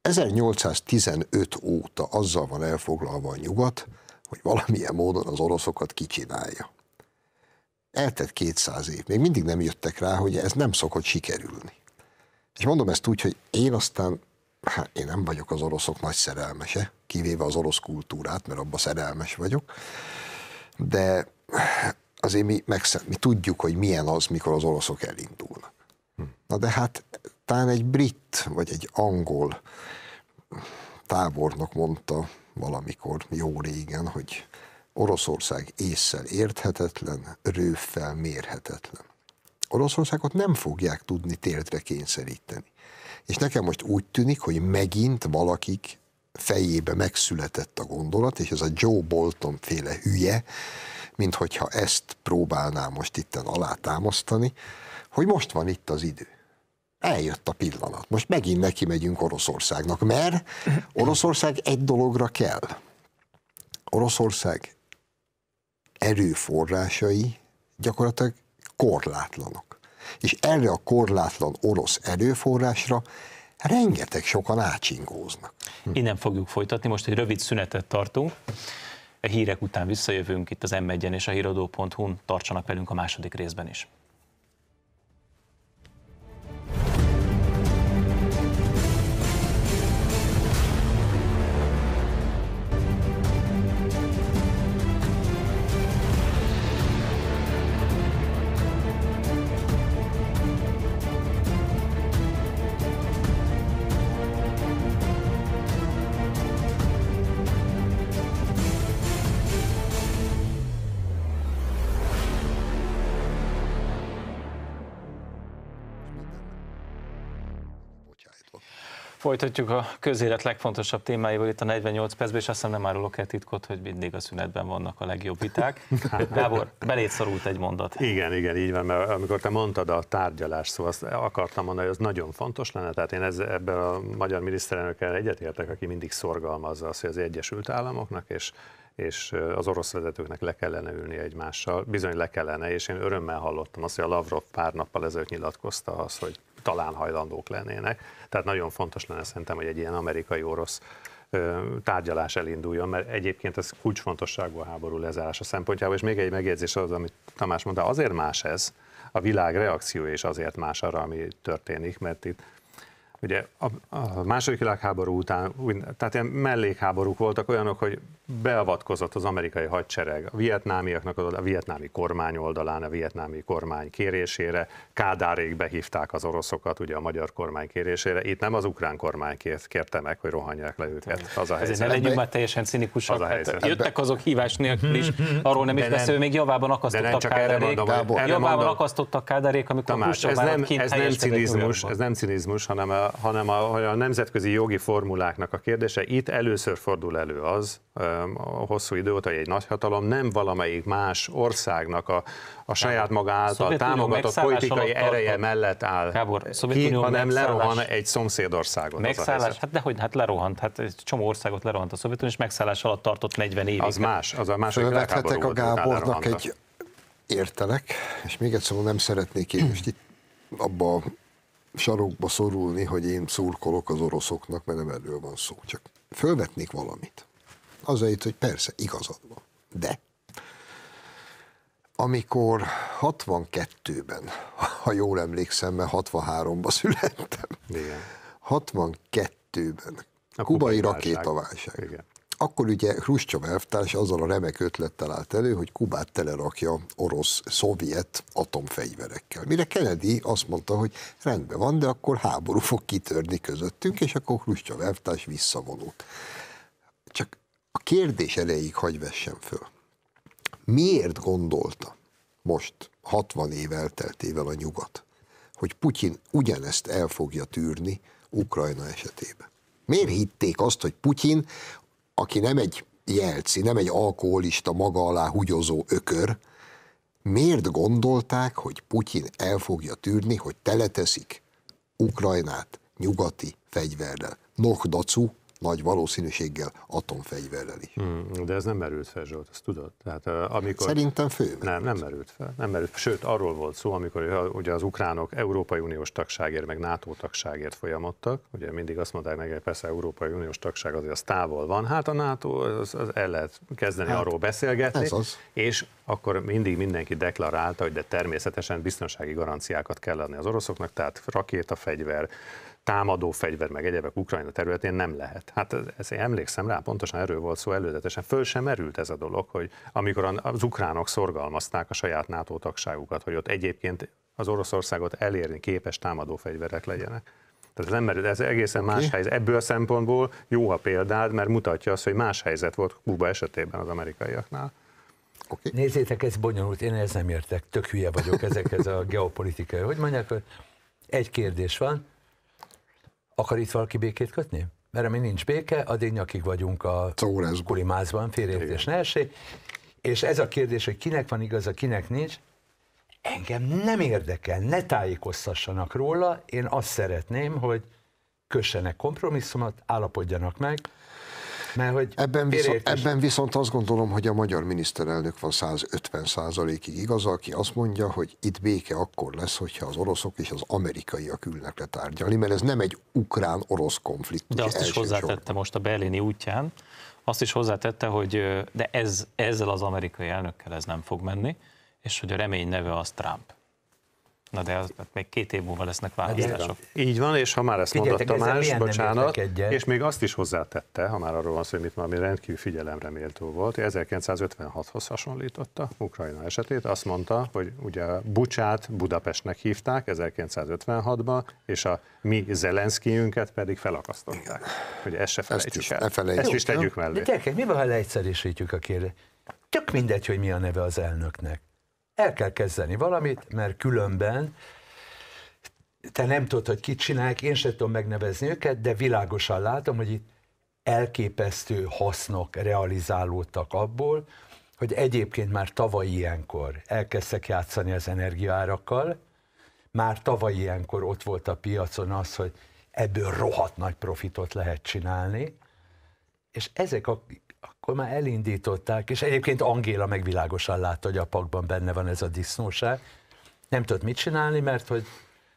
1815 óta azzal van elfoglalva a nyugat, hogy valamilyen módon az oroszokat kicsinálja. Eltett 200 év, még mindig nem jöttek rá, hogy ez nem szokott sikerülni. És mondom ezt úgy, hogy én aztán, hát én nem vagyok az oroszok nagy szerelmese, kivéve az orosz kultúrát, mert abba szerelmes vagyok, de azért mi, mi tudjuk, hogy milyen az, mikor az oroszok elindulnak. Hm. Na de hát talán egy brit vagy egy angol tábornok mondta valamikor jó régen, hogy Oroszország észszel érthetetlen, rőffel mérhetetlen. Oroszországot nem fogják tudni térdre kényszeríteni. És nekem most úgy tűnik, hogy megint valakik fejébe megszületett a gondolat, és ez a Joe Bolton féle hülye, mint hogyha ezt próbálná most itten alátámasztani, hogy most van itt az idő eljött a pillanat. Most megint neki megyünk Oroszországnak, mert Oroszország egy dologra kell. Oroszország erőforrásai gyakorlatilag korlátlanok. És erre a korlátlan orosz erőforrásra rengeteg sokan ácsingóznak. Hm. Innen fogjuk folytatni, most egy rövid szünetet tartunk. A hírek után visszajövünk itt az m és a híradó.hu-n. Tartsanak velünk a második részben is. Folytatjuk a közélet legfontosabb témáival itt a 48 percben, és azt hiszem nem árulok el titkot, hogy mindig a szünetben vannak a legjobb viták. (laughs) Gábor, beléd szorult egy mondat. Igen, igen, így van, mert amikor te mondtad a tárgyalás szó, azt akartam mondani, hogy az nagyon fontos lenne, tehát én ez, ebben a magyar miniszterelnökkel egyetértek, aki mindig szorgalmazza azt, hogy az Egyesült Államoknak és és az orosz vezetőknek le kellene ülni egymással. Bizony le kellene, és én örömmel hallottam azt, hogy a Lavrov pár nappal ezelőtt nyilatkozta azt, hogy talán hajlandók lennének. Tehát nagyon fontos lenne szerintem, hogy egy ilyen amerikai-orosz tárgyalás elinduljon, mert egyébként ez kulcsfontosságú a háború lezárása szempontjából, és még egy megjegyzés az, amit Tamás mondta, azért más ez, a világ reakciója is azért más arra, ami történik, mert itt ugye a, a második világháború után, úgy, tehát ilyen mellékháborúk voltak olyanok, hogy beavatkozott az amerikai hadsereg a vietnámiaknak, a vietnámi kormány oldalán, a vietnámi kormány kérésére, Kádárék behívták az oroszokat, ugye a magyar kormány kérésére, itt nem az ukrán kormány kért, kérte meg, hogy rohanják le őket, az a helyzet. Ezért ne legyünk már teljesen cinikusak, az a hát helyzet. Hát jöttek azok hívás nélkül is, arról nem de is beszél, még javában akasztottak Kádárék, javában akasztottak Kádárék, amikor Tamás, ez nem, ez nem cinizmus, ez nem cinizmus, hanem, a, hanem a, a nemzetközi jogi formuláknak a kérdése, itt először fordul elő az, a hosszú idő óta, hogy egy nagyhatalom nem valamelyik más országnak a, a saját maga által támogatott politikai ereje mellett áll Kábor, ki, hanem lerohan egy szomszédországot. Megszállás, hát dehogy, hát lerohant, hát egy csomó országot lerohant a Szovjetunió, és megszállás alatt tartott 40 évig. Az más, az a második a Gábornak egy értelek, és még egyszer nem szeretnék én most itt abba a sarokba szorulni, hogy én szurkolok az oroszoknak, mert nem erről van szó, csak fölvetnék valamit itt, hogy persze, igazad van. De amikor 62-ben, ha jól emlékszem, mert 63-ban születtem, Igen. 62-ben, a kubai rakétaválság. Igen. Akkor ugye Hruscsov elvtárs azzal a remek ötlettel állt elő, hogy Kubát telerakja orosz-szovjet atomfegyverekkel. Mire Kennedy azt mondta, hogy rendben van, de akkor háború fog kitörni közöttünk, és akkor Hruscsov elvtárs visszavonult. Csak a kérdés elejéig hagy vessem föl. Miért gondolta most 60 év elteltével a nyugat, hogy Putyin ugyanezt el fogja tűrni Ukrajna esetében? Miért hitték azt, hogy Putyin, aki nem egy jelci, nem egy alkoholista, maga alá húgyozó ökör, miért gondolták, hogy Putyin el fogja tűrni, hogy teleteszik Ukrajnát nyugati fegyverrel? Noh dacu, nagy valószínűséggel atomfegyverrel is. Hmm, de ez nem merült fel, Zsolt, ezt tudod? Tehát, amikor... Szerintem fő. Nem, nem merült fel. Nem merült. Sőt, arról volt szó, amikor ugye az ukránok Európai Uniós tagságért, meg NATO tagságért folyamodtak, ugye mindig azt mondták meg, hogy persze Európai Uniós tagság azért az távol van, hát a NATO az, az el lehet kezdeni hát, arról beszélgetni, ez az. és akkor mindig mindenki deklarálta, hogy de természetesen biztonsági garanciákat kell adni az oroszoknak, tehát rakétafegyver, támadó fegyver, meg egyebek Ukrajna területén nem lehet. Hát ez, ez én emlékszem rá, pontosan erről volt szó előzetesen. Föl sem merült ez a dolog, hogy amikor az ukránok szorgalmazták a saját NATO tagságukat, hogy ott egyébként az Oroszországot elérni képes támadó fegyverek legyenek. Tehát ez, nem merült, ez egészen más okay. helyzet. Ebből a szempontból jó a példád, mert mutatja azt, hogy más helyzet volt Kuba esetében az amerikaiaknál. Okay. Nézzétek, ez bonyolult, én ezt nem értek, tök hülye vagyok ezekhez a geopolitikai. Hogy mondják, hogy egy kérdés van, Akar itt valaki békét kötni? Mert ami nincs béke, addig nyakig vagyunk a Czórezban. kulimázban, félértés ne essék. És ez a kérdés, hogy kinek van igaza, kinek nincs, engem nem érdekel, ne tájékoztassanak róla, én azt szeretném, hogy kössenek kompromisszumot, állapodjanak meg, mert hogy ebben, viszont, ebben viszont azt gondolom, hogy a magyar miniszterelnök van 150 ig igaz, aki azt mondja, hogy itt béke akkor lesz, hogyha az oroszok és az amerikaiak ülnek le tárgyalni, mert ez nem egy ukrán-orosz konfliktus. De azt is hozzátette most a berlini útján, azt is hozzátette, hogy de ez, ezzel az amerikai elnökkel ez nem fog menni, és hogy a remény neve az Trump. Na de az, hát még két év múlva lesznek hát választások. Így van, és ha már ezt mondott Tamás, bocsánat, és még azt is hozzátette, ha már arról van szó, hogy mit mi rendkívül figyelemre méltó volt, 1956-hoz hasonlította Ukrajna esetét, azt mondta, hogy ugye Bucsát Budapestnek hívták 1956-ban, és a mi Zelenszkijünket pedig felakasztották. Hogy ezt se felejtsük ezt el. Ne felejtsük. Ezt is tegyük mellé. De gyerekek, mi van, ha leegyszerűsítjük a kérdést? Tök mindegy, hogy mi a neve az elnöknek el kell kezdeni valamit, mert különben te nem tudod, hogy kit csinálják, én sem tudom megnevezni őket, de világosan látom, hogy itt elképesztő hasznok realizálódtak abból, hogy egyébként már tavaly ilyenkor elkezdtek játszani az energiaárakkal, már tavaly ilyenkor ott volt a piacon az, hogy ebből rohadt nagy profitot lehet csinálni, és ezek a akkor már elindították, és egyébként Angéla megvilágosan látta, hogy a pakban benne van ez a disznóság. Nem tudott mit csinálni, mert hogy,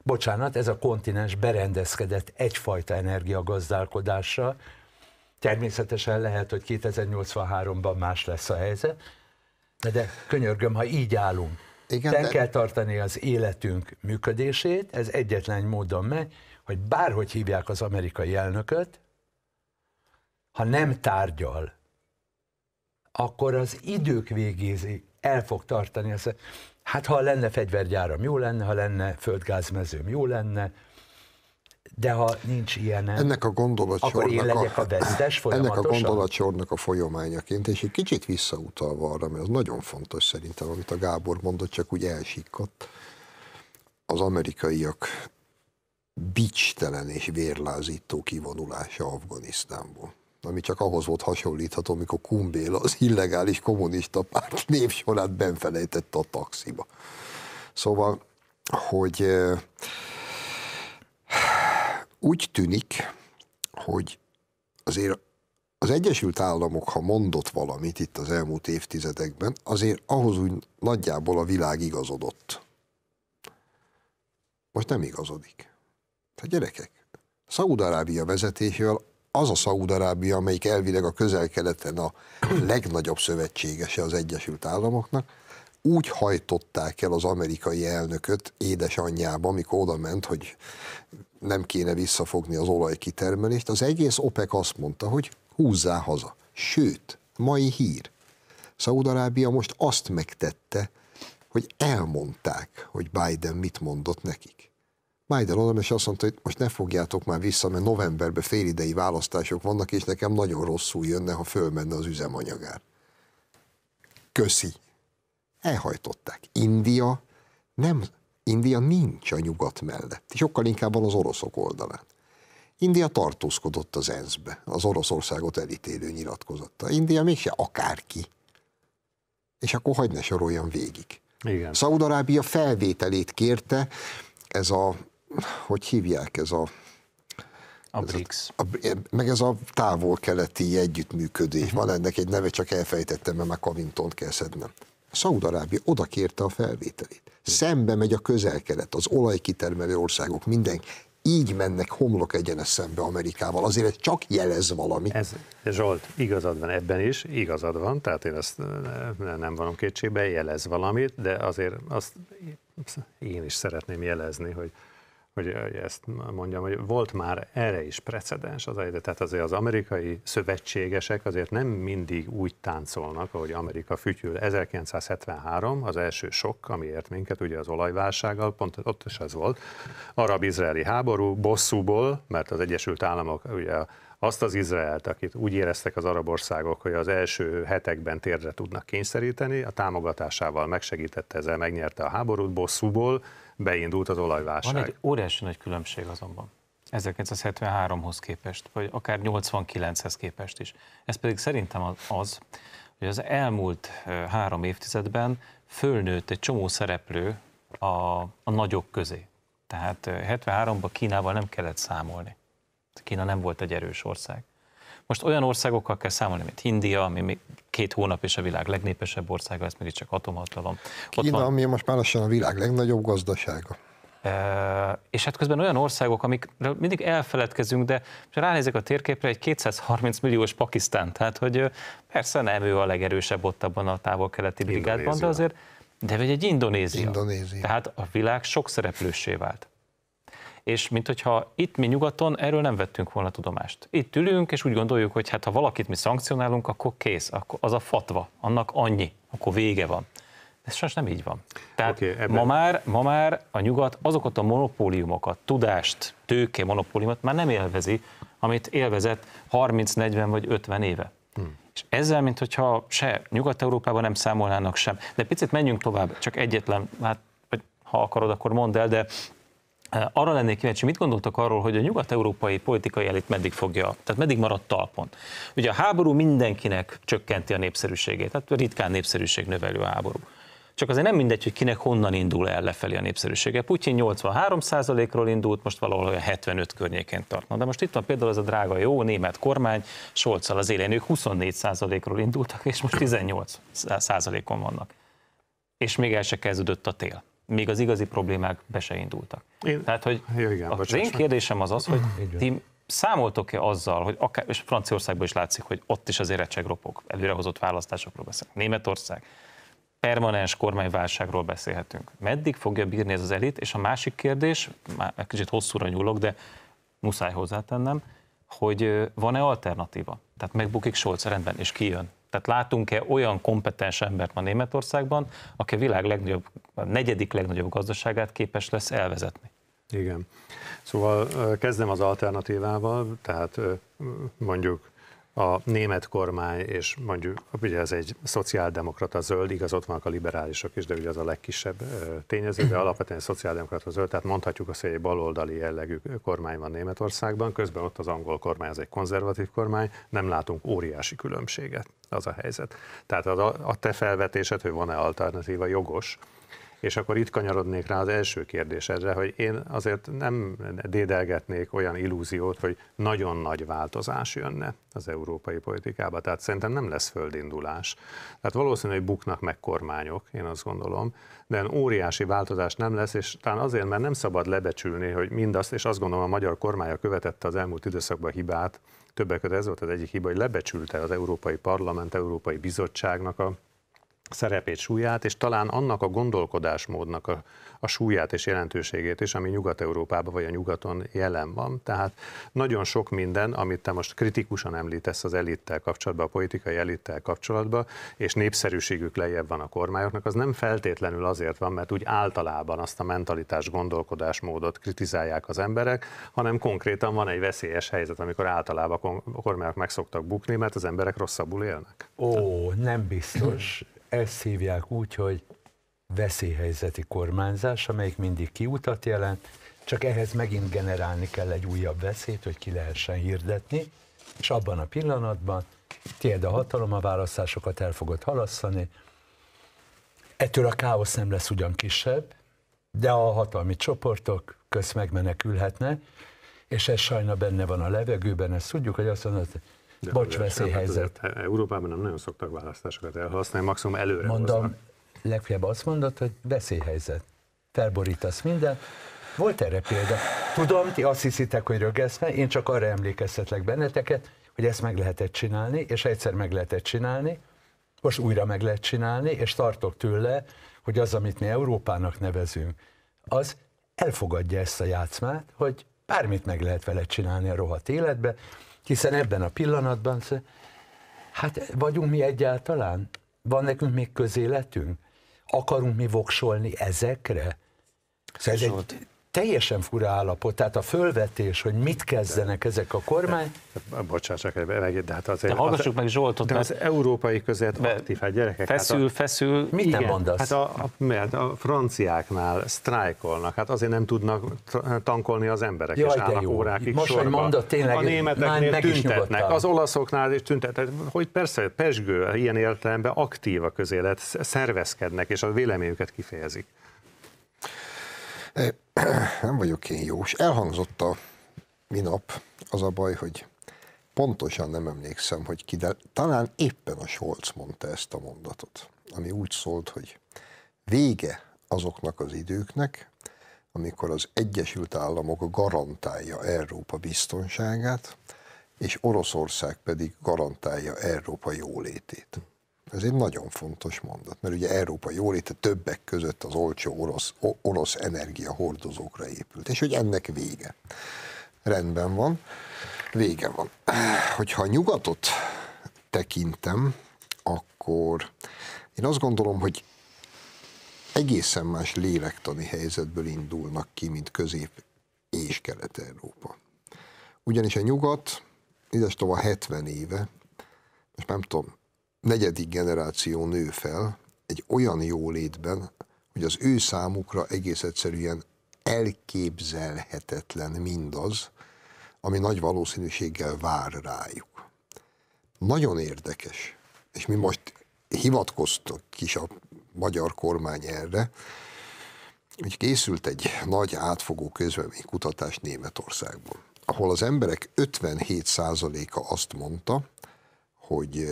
bocsánat, ez a kontinens berendezkedett egyfajta energiagazdálkodásra. Természetesen lehet, hogy 2083-ban más lesz a helyzet, de könyörgöm, ha így állunk, igen, nem de... kell tartani az életünk működését, ez egyetlen módon megy, hogy bárhogy hívják az amerikai elnököt, ha nem tárgyal akkor az idők végézi el fog tartani. Hát ha lenne fegyvergyáram, jó lenne, ha lenne földgázmezőm, jó lenne, de ha nincs ilyen, ennek a akkor én legyek a, a vesztes (coughs) Ennek a gondolatsornak a folyamányaként, és egy kicsit visszautalva arra, mert az nagyon fontos szerintem, amit a Gábor mondott, csak úgy elsikkadt, az amerikaiak bicstelen és vérlázító kivonulása Afganisztánból ami csak ahhoz volt hasonlítható, mikor Kumbéla az illegális kommunista párt névsorát benfelejtette a taxiba. Szóval, hogy úgy tűnik, hogy azért az Egyesült Államok, ha mondott valamit itt az elmúlt évtizedekben, azért ahhoz úgy nagyjából a világ igazodott. Most nem igazodik. Tehát gyerekek, Szaúd-Arábia vezetésével az a Szaúd-Arábia, amelyik elvileg a közel-keleten a legnagyobb szövetségese az Egyesült Államoknak, úgy hajtották el az amerikai elnököt édesanyjába, amikor oda ment, hogy nem kéne visszafogni az olajkitermelést, az egész OPEC azt mondta, hogy húzzá haza. Sőt, mai hír. Szaúd-Arábia most azt megtette, hogy elmondták, hogy Biden mit mondott nekik. Majdan oda, és azt mondta, hogy most ne fogjátok már vissza, mert novemberben félidei választások vannak, és nekem nagyon rosszul jönne, ha fölmenne az üzemanyagár. Köszi. Elhajtották. India nem, India nincs a nyugat mellett, sokkal inkább van az oroszok oldalán. India tartózkodott az ENSZ-be, az Oroszországot elítélő nyilatkozotta. India mégse akárki. És akkor hagyd ne soroljam végig. Igen. Szaudarábia felvételét kérte, ez a hogy hívják ez a a BRICS. A, a, eh, meg ez a távol-keleti együttműködés. Uh-huh. Van ennek egy neve, csak elfejtettem, mert már kavinton kell szednem. Szaudarábia oda kérte a felvételét. Szembe megy a közel-kelet, az olajkitermelő országok, minden Így mennek homlok egyenes szembe Amerikával. Azért ez csak jelez valami. Ez, Zsolt, igazad van ebben is, igazad van, tehát én ezt eh, nem vanom kétségbe, jelez valamit, de azért azt én is szeretném jelezni, hogy hogy ezt mondjam, hogy volt már erre is precedens az egyre, tehát azért az amerikai szövetségesek azért nem mindig úgy táncolnak, ahogy Amerika fütyül. 1973 az első sok, ami ért minket, ugye az olajválsággal, pont ott is ez volt, arab-izraeli háború bosszúból, mert az Egyesült Államok ugye azt az Izraelt, akit úgy éreztek az arab országok, hogy az első hetekben térdre tudnak kényszeríteni, a támogatásával megsegítette ezzel, megnyerte a háborút bosszúból, beindult az olajválság. Van egy óriási nagy különbség azonban. 1973-hoz képest, vagy akár 89-hez képest is. Ez pedig szerintem az, hogy az elmúlt három évtizedben fölnőtt egy csomó szereplő a, a nagyok közé. Tehát 73-ban Kínával nem kellett számolni. Kína nem volt egy erős ország. Most olyan országokkal kell számolni, mint India, ami még két hónap és a világ legnépesebb országa, ez mégis csak atomhatalom. Ott Kína, van... ami most már lassan a világ legnagyobb gazdasága. E, és hát közben olyan országok, amikről mindig elfeledkezünk, de ha ránézek a térképre, egy 230 milliós Pakisztán, tehát hogy persze nem ő a legerősebb ott abban a távol-keleti brigádban, de azért, de vagy egy Indonézia. Indonézia. Tehát a világ sok szereplősé vált és mint hogyha itt mi nyugaton erről nem vettünk volna tudomást. Itt ülünk, és úgy gondoljuk, hogy hát ha valakit mi szankcionálunk, akkor kész, akkor az a fatva, annak annyi, akkor vége van. De ez sajnos nem így van. Tehát okay, ebben... ma, már, ma már a nyugat azokat a monopóliumokat, tudást, tőke monopóliumot már nem élvezi, amit élvezett 30-40 vagy 50 éve. Hmm. És ezzel, mint hogyha se Nyugat-Európában nem számolnának sem. De picit menjünk tovább, csak egyetlen, hát ha akarod, akkor mondd el, de arra lennék kíváncsi, mit gondoltak arról, hogy a nyugat-európai politikai elit meddig fogja, tehát meddig maradt talpon? Ugye a háború mindenkinek csökkenti a népszerűségét, tehát ritkán népszerűség növelő a háború. Csak azért nem mindegy, hogy kinek honnan indul el lefelé a népszerűsége. Putyin 83%-ról indult, most valahol olyan 75 környékén tartna. De most itt van például ez a drága jó német kormány, Solccal az élén, ők 24%-ról indultak, és most 18%-on vannak. És még el se kezdődött a tél még az igazi problémák be se indultak. Én, Tehát, hogy ja, igen, az bocsánat. én kérdésem az az, hogy ti számoltok-e azzal, hogy akár, és Franciaországban is látszik, hogy ott is az érettség ropog, előrehozott választásokról beszélünk, Németország, permanens kormányválságról beszélhetünk. Meddig fogja bírni ez az elit? És a másik kérdés, már egy kicsit hosszúra nyúlok, de muszáj hozzátennem, hogy van-e alternatíva? Tehát megbukik Scholz rendben, és kijön. Tehát látunk-e olyan kompetens embert ma Németországban, aki a világ legnagyobb, a negyedik legnagyobb gazdaságát képes lesz elvezetni? Igen. Szóval kezdem az alternatívával, tehát mondjuk a német kormány, és mondjuk ugye ez egy szociáldemokrata zöld, igaz, ott vannak a liberálisok is, de ugye az a legkisebb tényező, de alapvetően szociáldemokrata zöld, tehát mondhatjuk azt, hogy egy baloldali jellegű kormány van Németországban, közben ott az angol kormány az egy konzervatív kormány, nem látunk óriási különbséget az a helyzet. Tehát az a, a te felvetésed, hogy van-e alternatíva, jogos, és akkor itt kanyarodnék rá az első kérdésedre, hogy én azért nem dédelgetnék olyan illúziót, hogy nagyon nagy változás jönne az európai politikába, tehát szerintem nem lesz földindulás. Tehát valószínű, hogy buknak meg kormányok, én azt gondolom, de óriási változás nem lesz, és talán azért, mert nem szabad lebecsülni, hogy mindazt, és azt gondolom a magyar kormánya követette az elmúlt időszakban hibát, többek között ez volt az egyik hiba, hogy lebecsülte az Európai Parlament, Európai Bizottságnak a szerepét, súlyát, és talán annak a gondolkodásmódnak a, a súlyát és jelentőségét is, ami Nyugat-Európában vagy a nyugaton jelen van. Tehát nagyon sok minden, amit te most kritikusan említesz az elittel kapcsolatban, a politikai elittel kapcsolatban, és népszerűségük lejjebb van a kormányoknak, az nem feltétlenül azért van, mert úgy általában azt a mentalitás gondolkodásmódot kritizálják az emberek, hanem konkrétan van egy veszélyes helyzet, amikor általában a kormányok meg szoktak bukni, mert az emberek rosszabbul élnek. Ó, nem biztos. Ezt hívják úgy, hogy veszélyhelyzeti kormányzás, amelyik mindig kiutat jelent, csak ehhez megint generálni kell egy újabb veszélyt, hogy ki lehessen hirdetni, és abban a pillanatban tiéd a hatalom, a választásokat el fogod halasszani, ettől a káosz nem lesz ugyan kisebb, de a hatalmi csoportok közt megmenekülhetnek, és ez sajna benne van a levegőben, ezt tudjuk, hogy azt mondod, Bocs, veszélyhelyzet. Hát Európában nem nagyon szoktak választásokat elhasználni, maximum előre Mondom, hoznak. legfeljebb azt mondod, hogy veszélyhelyzet. Felborítasz minden. Volt erre példa. Tudom, ti azt hiszitek, hogy rögeszme, én csak arra emlékeztetlek benneteket, hogy ezt meg lehetett csinálni, és egyszer meg lehetett csinálni, most újra meg lehet csinálni, és tartok tőle, hogy az, amit mi Európának nevezünk, az elfogadja ezt a játszmát, hogy bármit meg lehet vele csinálni a rohadt életbe, hiszen ebben a pillanatban, hát vagyunk mi egyáltalán? Van nekünk még közéletünk? Akarunk mi voksolni ezekre? Szóval ez egy teljesen fura állapot, tehát a fölvetés, hogy mit kezdenek ezek a kormány. Bocsássak, de hát azért... De hallgassuk az, meg Zsoltot, de az mert európai között aktív, hát gyerekek... Hát feszül, hát a, feszül... Mit igen, nem mondasz? Hát a, a, mert a franciáknál sztrájkolnak, hát azért nem tudnak tankolni az emberek, Jaj, és állnak jó. órákig Most, sorba. mondod, tényleg... A németeknél tüntetnek, az olaszoknál is tüntetnek, hogy persze, pesgő, ilyen értelemben aktív a közélet, szervezkednek, és a véleményüket kifejezik. (clears throat) Nem vagyok én és Elhangzott a minap az a baj, hogy pontosan nem emlékszem, hogy ki, de talán éppen a Scholz mondta ezt a mondatot, ami úgy szólt, hogy vége azoknak az időknek, amikor az Egyesült Államok garantálja Európa biztonságát, és Oroszország pedig garantálja Európa jólétét. Ez egy nagyon fontos mondat, mert ugye Európa jóléte többek között az olcsó orosz, orosz energiahordozókra épült, és hogy ennek vége. Rendben van, vége van. Hogyha a nyugatot tekintem, akkor én azt gondolom, hogy egészen más lélektani helyzetből indulnak ki, mint Közép- és Kelet-Európa. Ugyanis a nyugat, idestova 70 éve, és nem tudom, negyedik generáció nő fel egy olyan jólétben, hogy az ő számukra egész egyszerűen elképzelhetetlen mindaz, ami nagy valószínűséggel vár rájuk. Nagyon érdekes, és mi most hivatkoztunk kis a magyar kormány erre, hogy készült egy nagy átfogó közvemény kutatás Németországban, ahol az emberek 57%-a azt mondta, hogy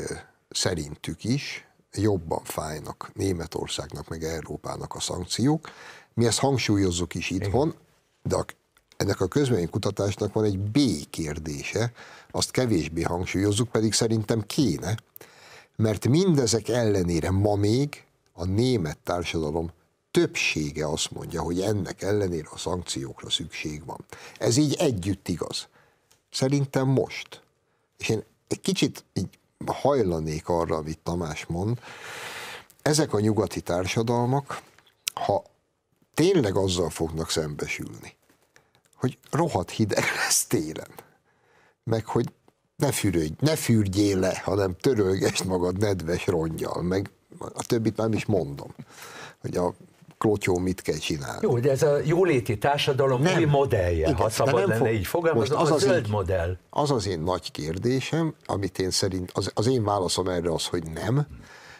szerintük is jobban fájnak Németországnak, meg Európának a szankciók. Mi ezt hangsúlyozzuk is itthon, de a, ennek a kutatásnak van egy B kérdése, azt kevésbé hangsúlyozzuk, pedig szerintem kéne, mert mindezek ellenére ma még a német társadalom többsége azt mondja, hogy ennek ellenére a szankciókra szükség van. Ez így együtt igaz. Szerintem most. És én egy kicsit így hajlanék arra, amit Tamás mond, ezek a nyugati társadalmak, ha tényleg azzal fognak szembesülni, hogy rohadt hideg (laughs) lesz télen, meg hogy ne, fürödj, ne fürdjél le, hanem törölgesd magad nedves rongyal, meg a többit nem is mondom, hogy a klotyó mit kell csinálni. Jó, de ez a jóléti társadalom nem. új modellje, Igen, ha szabad nem lenne fog... így fogalmazni, az, az, az zöld modell. Az az én nagy kérdésem, amit én szerint, az, az én válaszom erre az, hogy nem,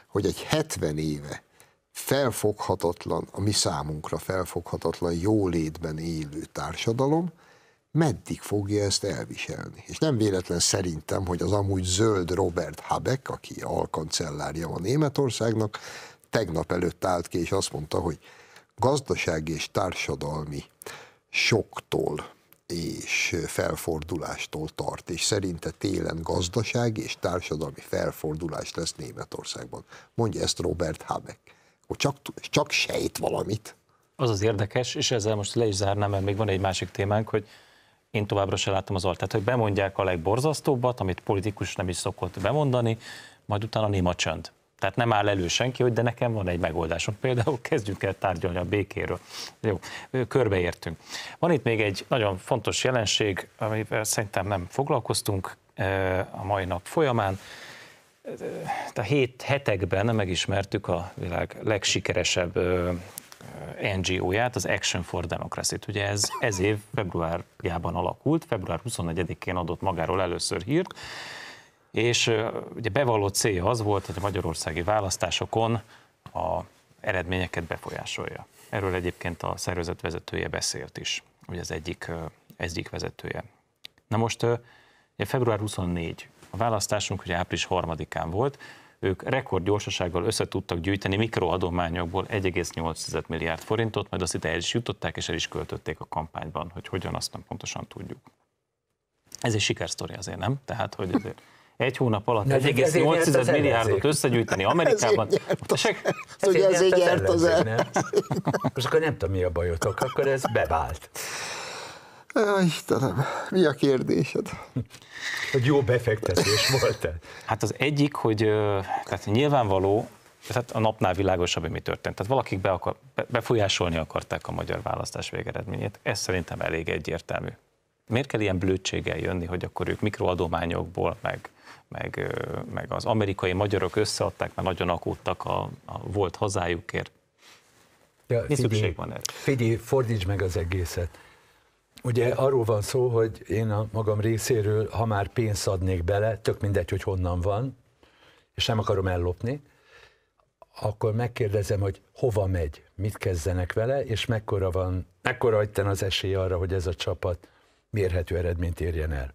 hogy egy 70 éve felfoghatatlan, a mi számunkra felfoghatatlan jólétben élő társadalom, meddig fogja ezt elviselni. És nem véletlen szerintem, hogy az amúgy zöld Robert Habeck, aki alkancellárja van Németországnak, tegnap előtt állt ki, és azt mondta, hogy gazdasági és társadalmi soktól és felfordulástól tart, és szerinte télen gazdasági és társadalmi felfordulás lesz Németországban. Mondja ezt Robert Habeck. Hogy csak, csak sejt valamit. Az az érdekes, és ezzel most le is zárnám, mert még van egy másik témánk, hogy én továbbra sem láttam az altát, hogy bemondják a legborzasztóbbat, amit politikus nem is szokott bemondani, majd utána néma csönd. Tehát nem áll elő senki, hogy de nekem van egy megoldásom. Például kezdjünk el tárgyalni a békéről. Jó, körbeértünk. Van itt még egy nagyon fontos jelenség, amivel szerintem nem foglalkoztunk e, a mai nap folyamán. E, a hét hetekben megismertük a világ legsikeresebb e, NGO-ját, az Action for democracy -t. Ugye ez ez év februárjában alakult, február 24-én adott magáról először hírt, és ugye bevalló célja az volt, hogy a magyarországi választásokon a eredményeket befolyásolja. Erről egyébként a szervezet vezetője beszélt is, ugye az egyik, egyik vezetője. Na most ugye február 24, a választásunk ugye április 3-án volt, ők gyorsasággal össze tudtak gyűjteni mikroadományokból 1,8 milliárd forintot, majd azt itt el is jutották, és el is költötték a kampányban, hogy hogyan azt nem pontosan tudjuk. Ez egy sikersztori azért, nem? Tehát, hogy azért egy hónap alatt 1,8 milliárdot összegyűjteni Amerikában. Tessék? Ez ugye ezért nyert az el. Most akkor nem tudom, mi a bajotok, akkor ez bevált. Istenem, mi a kérdésed? Hogy jó befektetés volt -e? Hát az egyik, hogy tehát nyilvánvaló, tehát a napnál világosabb, hogy mi történt. Tehát valakik be akar, befolyásolni akarták a magyar választás végeredményét. Ez szerintem elég egyértelmű. Miért kell ilyen blödséggel jönni, hogy akkor ők mikroadományokból, meg meg, meg az amerikai magyarok összeadták, mert nagyon akódtak a, a volt hazájukért. Ja, Mi figyelj, szükség van erre? Figyelj, fordíts meg az egészet. Ugye arról van szó, hogy én a magam részéről, ha már pénzt adnék bele, tök mindegy, hogy honnan van, és nem akarom ellopni, akkor megkérdezem, hogy hova megy, mit kezdenek vele, és mekkora van, mekkora itten az esély arra, hogy ez a csapat mérhető eredményt érjen el.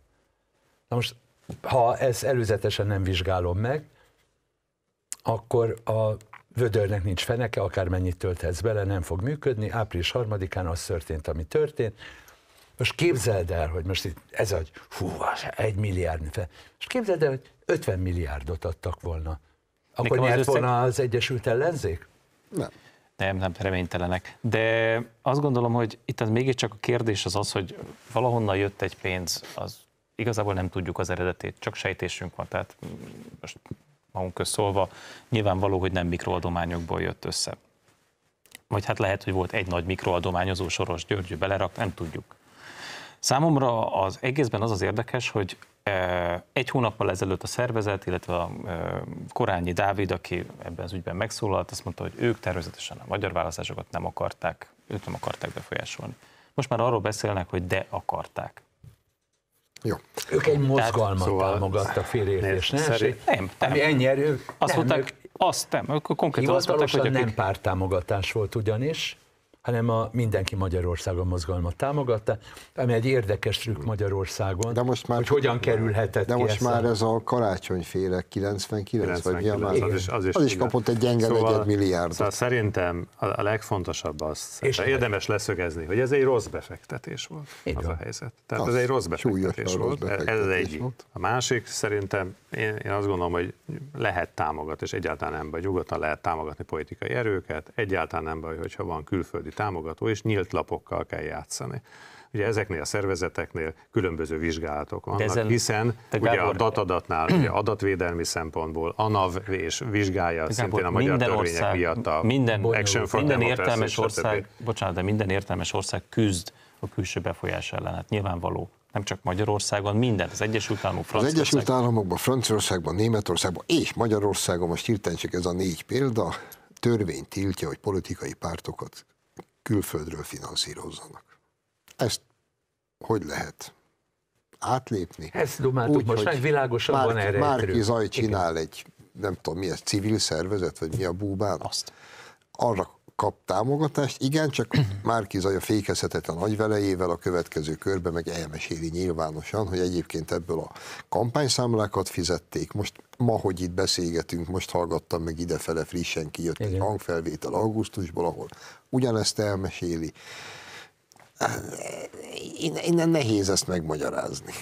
Na most ha ezt előzetesen nem vizsgálom meg, akkor a vödörnek nincs feneke, akármennyit tölthetsz bele, nem fog működni. Április harmadikán az történt, ami történt. Most képzeld el, hogy most itt ez a, hú, az egy milliárd. Most képzeld el, hogy 50 milliárdot adtak volna. Akkor Nekem nyert az összeg... volna az Egyesült Ellenzék? Nem. Nem, nem, reménytelenek. De azt gondolom, hogy itt az mégiscsak a kérdés az az, hogy valahonnan jött egy pénz, az igazából nem tudjuk az eredetét, csak sejtésünk van, tehát most magunk közszólva nyilvánvaló, hogy nem mikroadományokból jött össze. Vagy hát lehet, hogy volt egy nagy mikroadományozó soros Györgyű belerak, nem tudjuk. Számomra az egészben az az érdekes, hogy e, egy hónappal ezelőtt a szervezet, illetve a e, Korányi Dávid, aki ebben az ügyben megszólalt, azt mondta, hogy ők tervezetesen a magyar választásokat nem akarták, őt nem akarták befolyásolni. Most már arról beszélnek, hogy de akarták. Jó. Ők egy mozgalmat szóval támogattak félértés, nem? nem, nem. Ami ennyi erő. Azt nem, mondták, ők, azt nem, ők konkrétan azt mondták, hogy nem akik... pártámogatás volt ugyanis, hanem a Mindenki Magyarországon mozgalmat támogatta, ami egy érdekes trükk Magyarországon, de most már, hogy hogyan kerülhetett De most már ez a karácsonyféle 99, 99 vagy mi a az, Az is, az is, az is kapott egy gyenge szóval, egy milliárdot. Szóval szerintem a legfontosabb az, és érdemes leszögezni, hogy ez egy rossz befektetés volt Igen. az a helyzet. Tehát az ez egy rossz befektetés volt, rossz befektetés ez egy. egyik. Volt. A másik szerintem, én, én azt gondolom, hogy lehet támogatni, és egyáltalán nem baj, nyugodtan lehet támogatni politikai erőket, egyáltalán nem baj, hogyha van külföldi támogató és nyílt lapokkal kell játszani. Ugye ezeknél a szervezeteknél különböző vizsgálatok vannak, ezen, hiszen Gábor, ugye a datadatnál ugye adatvédelmi szempontból a NAV és vizsgálja Gábor, szintén a magyar minden törvények ország, miatt a minden, Action for minden értelmes ország, bocsánat, de minden értelmes ország küzd a külső befolyás ellen. Hát nyilvánvaló, nem csak Magyarországon, minden, az Egyesült Államok, Az Egyesült Államokban, Franciaországban, Németországban és Magyarországon, most hirtelen csak ez a négy példa, törvény tiltja, hogy politikai pártokat külföldről finanszírozzanak. Ezt hogy lehet átlépni? Ezt domáltuk Úgy, most, hogy világosabban Márki, erre. Márki Zaj csinál Igen. egy, nem tudom mi ez, civil szervezet, vagy mi a búbán? Azt. Arra kap támogatást, igen, csak mhm. Márki Zaj a fékezhetetlen a következő körben meg elmeséli nyilvánosan, hogy egyébként ebből a kampányszámlákat fizették, most ma, hogy itt beszélgetünk, most hallgattam meg idefele frissen kijött egy hangfelvétel augusztusból, ahol ugyanezt elmeséli. Innen nehéz ezt megmagyarázni.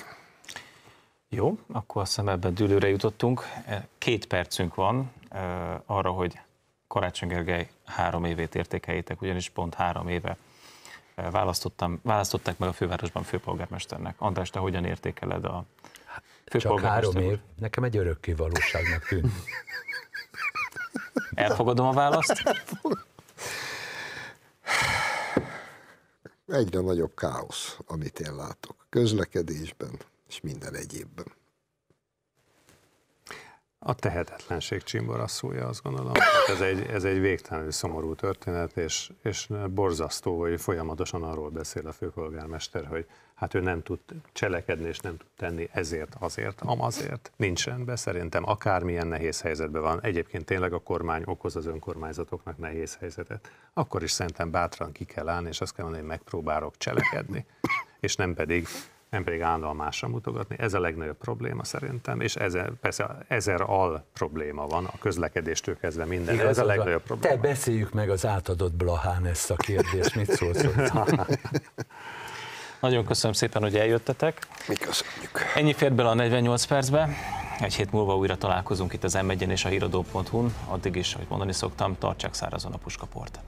Jó, akkor azt hiszem ebben dűlőre jutottunk. Két percünk van eh, arra, hogy Karácsony Gergely három évét értékeljétek, ugyanis pont három éve eh, választottam, választották meg a fővárosban főpolgármesternek. András, te hogyan értékeled a főpolgármester? Csak három év, nekem egy örökké valóságnak tűnt. Elfogadom a választ? Egyre nagyobb káosz, amit én látok. Közlekedésben és minden egyébben. A tehetetlenség csimboraszója, azt gondolom. Ez egy, ez egy végtelenül szomorú történet, és, és borzasztó, hogy folyamatosan arról beszél a főpolgármester, hogy hát ő nem tud cselekedni, és nem tud tenni ezért, azért, amazért. Nincs rendben, szerintem akármilyen nehéz helyzetben van. Egyébként tényleg a kormány okoz az önkormányzatoknak nehéz helyzetet. Akkor is szerintem bátran ki kell állni, és azt kell mondani, hogy megpróbálok cselekedni, és nem pedig nem pedig állandóan másra mutogatni. Ez a legnagyobb probléma szerintem, és ez, persze ezer al probléma van, a közlekedéstől kezdve minden. Igaz, ez a legnagyobb probléma. Te beszéljük meg az átadott Blahán ezt a kérdést, mit szólsz (laughs) Nagyon köszönöm szépen, hogy eljöttetek. Mi köszönjük. Ennyi fért bele a 48 percbe. Egy hét múlva újra találkozunk itt az m és a híradó.hu-n. Addig is, hogy mondani szoktam, tartsák szárazon a puskaport.